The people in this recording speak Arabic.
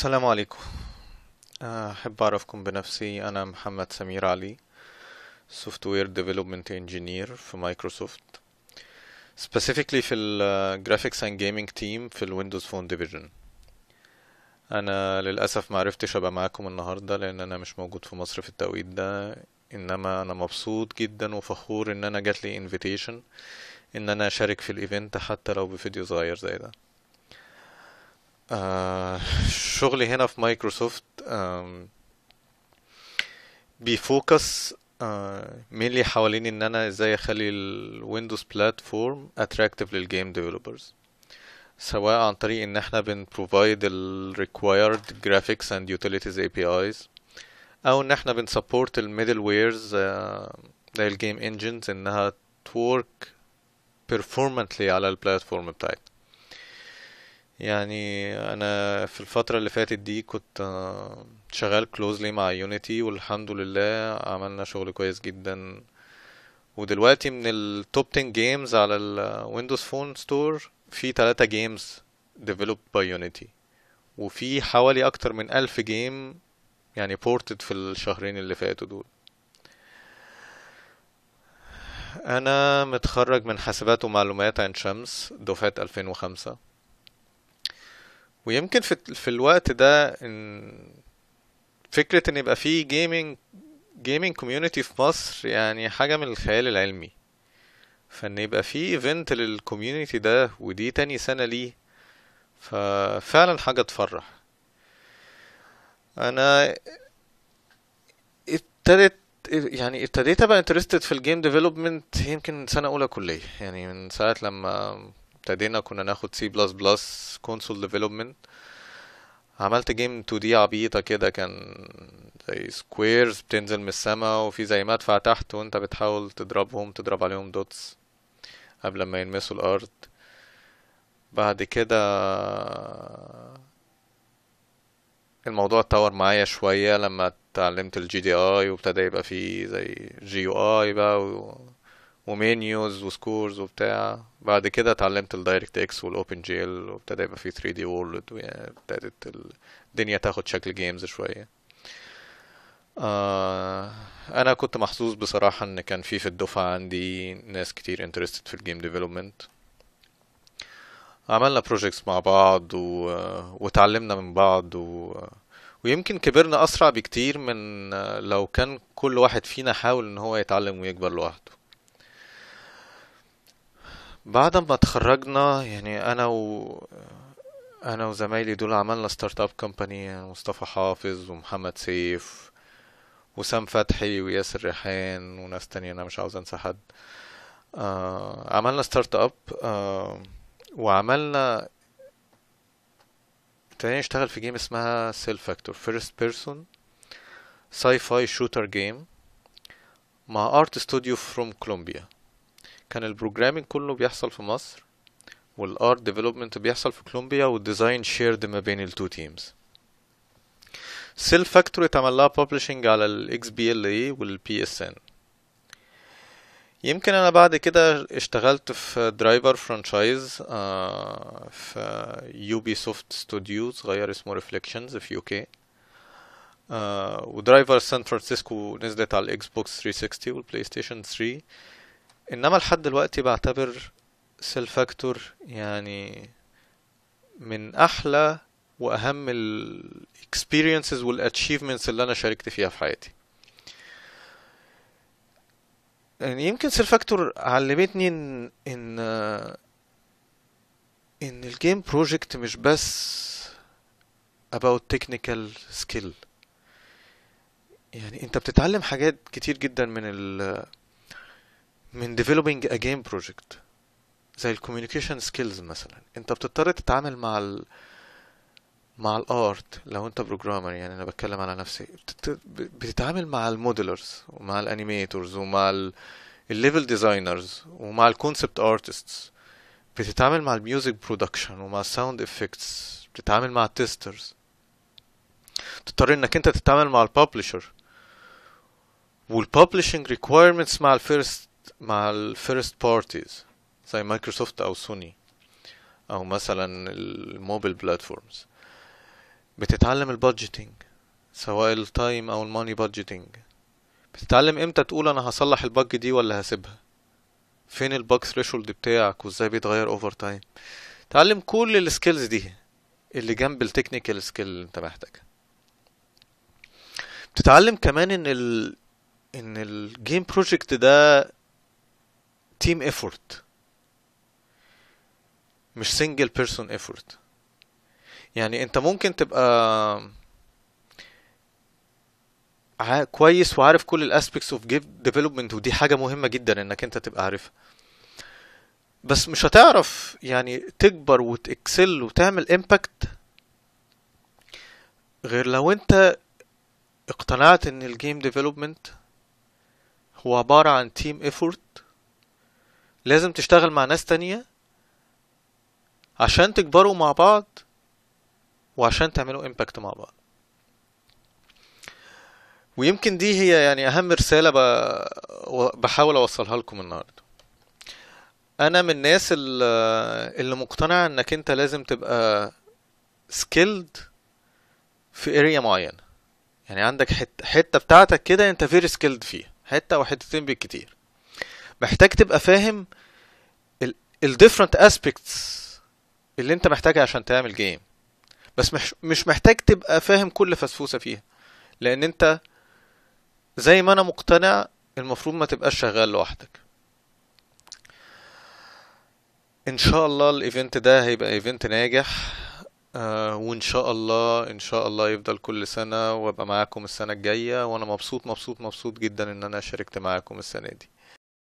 السلام عليكم أحب أعرفكم بنفسي أنا محمد سمير علي Software Development ديفلوبمنت انجينير في مايكروسوفت specifically في الجرافيكس اند جيمنج تيم في الويندوز فون ديفيجن أنا للأسف معرفتش أبقى معاكم النهاردة لأن أنا مش موجود في مصر في التوقيت ده إنما أنا مبسوط جدا وفخور إن أنا جاتلي invitation إن أنا أشارك في الإيفنت حتى لو بفيديو صغير زي ده آه، شغلي هنا في مايكروسوفت بيفوكس آه مينلي حوالين ان انا ازاي اخلي الويندوز بلاتفورم اتراكتيف للجيم ديفلوبرز سواء عن طريق ان احنا بنبروفايد ال required graphics and utilities APIs او ان احنا بنسبورت الميدل ويرز زي الجيم انجنز انها تورك performantly على البلاتفورم بتاعتنا يعني انا في الفترة اللي فاتت دي كنت آه، شغال كلوزلي مع يونيتي والحمد لله عملنا شغل كويس جدا ودلوقتي من التوب 10 جيمز على الويندوز فون ستور في 3 جيمز developed by يونيتي وفي حوالي اكتر من ألف جيم يعني بورتد في الشهرين اللي فاتوا دول انا متخرج من حاسبات ومعلومات عين شمس دفعة 2005 ويمكن في, في الوقت ده إن فكرة إن يبقى في جيمنج جيمنج كوميونتي في مصر يعني حاجة من الخيال العلمي فإن يبقى في إيفنت للكوميونتي ده ودي تاني سنة ليه ففعلا حاجة تفرح أنا ابتدت يعني ابتديت ابقى انترستد في الجيم ديفلوبمنت يمكن من سنه اولى كليه يعني من ساعه لما ابتدينا كنا ناخد سي بلس بلس كونسول ديفلوبمنت عملت جيم 2 دي عبيطة كده كان زي سكويرز بتنزل من السما وفي زي مدفع تحت وانت بتحاول تضربهم تضرب عليهم دوتس قبل ما يلمسوا الارض بعد كده الموضوع اتطور معايا شوية لما اتعلمت الجي دي اي وابتدى يبقى فيه زي جي يو اي بقى ومنيوز وسكورز وبتاع بعد كده اتعلمت الدايركت اكس والاوبن جي ال وابتدى يبقى في 3 دي وورلد وابتدت الدنيا تاخد شكل جيمز شويه آه انا كنت محظوظ بصراحه ان كان في في الدفعه عندي ناس كتير انترستد في الجيم ديفلوبمنت عملنا بروجيكتس مع بعض و... آه، وتعلمنا من بعض و... آه، ويمكن كبرنا اسرع بكتير من آه، لو كان كل واحد فينا حاول ان هو يتعلم ويكبر لوحده بعد ما اتخرجنا يعني انا و انا وزمايلي دول عملنا ستارت اب كومباني مصطفى حافظ ومحمد سيف وسام فتحي وياسر ريحان وناس تانية انا مش عاوز انسى حد آه عملنا ستارت اب آه وعملنا تاني اشتغل في جيم اسمها سيل فاكتور فيرست بيرسون ساي فاي شوتر جيم مع ارت ستوديو فروم كولومبيا كان البروجرامينج كله بيحصل في مصر والار ديفلوبمنت بيحصل في كولومبيا والديزاين شيرد ما بين التو تيمز سيل فاكتوري اتعمل لها ببلشنج على الاكس بي ال اي والبي اس ان يمكن انا بعد كده اشتغلت في درايفر آه، فرانشايز في بي سوفت ستوديوز غير اسمه ريفليكشنز في يو كي ودرايفر سان فرانسيسكو نزلت على الاكس بوكس 360 والبلاي ستيشن 3 انما لحد دلوقتي بعتبر فاكتور يعني من احلى واهم الاكسبيرينسز والاتشيفمنتس اللي انا شاركت فيها في حياتي يعني يمكن فاكتور علمتني ان ان ان الجيم بروجكت مش بس about technical skill يعني انت بتتعلم حاجات كتير جدا من ال من developing a game project زي ال communication skills مثلا انت بتضطر تتعامل مع ال مع ال art لو انت programmer يعني انا بتكلم على نفسي بتتعامل مع ال modelers ومع ال animators ومع ال level designers ومع ال concept artists بتتعامل مع ال music production ومع ال sound effects بتتعامل مع ال testers تضطر انك انت تتعامل مع ال publisher وال publishing requirements مع ال first مع الفيرست بارتيز زي مايكروسوفت او سوني او مثلا الموبيل بلاتفورمز بتتعلم البادجيتنج سواء التايم او الماني بادجيتنج بتتعلم امتى تقول انا هصلح البج دي ولا هسيبها فين الباج ثريشولد بتاعك وازاي بيتغير اوفر تايم تعلم كل السكيلز دي اللي جنب التكنيكال سكيل اللي انت محتاجها بتتعلم كمان ان ال ان الجيم بروجكت ده تيم ايفورت مش سنجل بيرسون ايفورت يعني انت ممكن تبقى كويس وعارف كل الاسبكتس اوف جيم ديفلوبمنت ودي حاجه مهمه جدا انك انت تبقى عارفها بس مش هتعرف يعني تكبر وتكسل وتعمل امباكت غير لو انت اقتنعت ان الجيم ديفلوبمنت هو عبارة عن تيم ايفورت لازم تشتغل مع ناس تانية عشان تكبروا مع بعض وعشان تعملوا امباكت مع بعض ويمكن دي هي يعني اهم رسالة بحاول اوصلها لكم النهاردة انا من الناس اللي مقتنع انك انت لازم تبقى سكيلد في اريا معينة يعني عندك حتة, حتة بتاعتك كده انت فيري سكيلد فيها حتة او حتتين بالكتير محتاج تبقى فاهم الديفرنت اسبيكتس اللي انت محتاجها عشان تعمل جيم بس مش مش محتاج تبقى فاهم كل فسفوسه فيها لان انت زي ما انا مقتنع المفروض ما تبقاش شغال لوحدك ان شاء الله الايفنت ده هيبقى ايفنت ناجح آه وان شاء الله ان شاء الله يفضل كل سنه وابقى معاكم السنه الجايه وانا مبسوط مبسوط مبسوط جدا ان انا شاركت معاكم السنه دي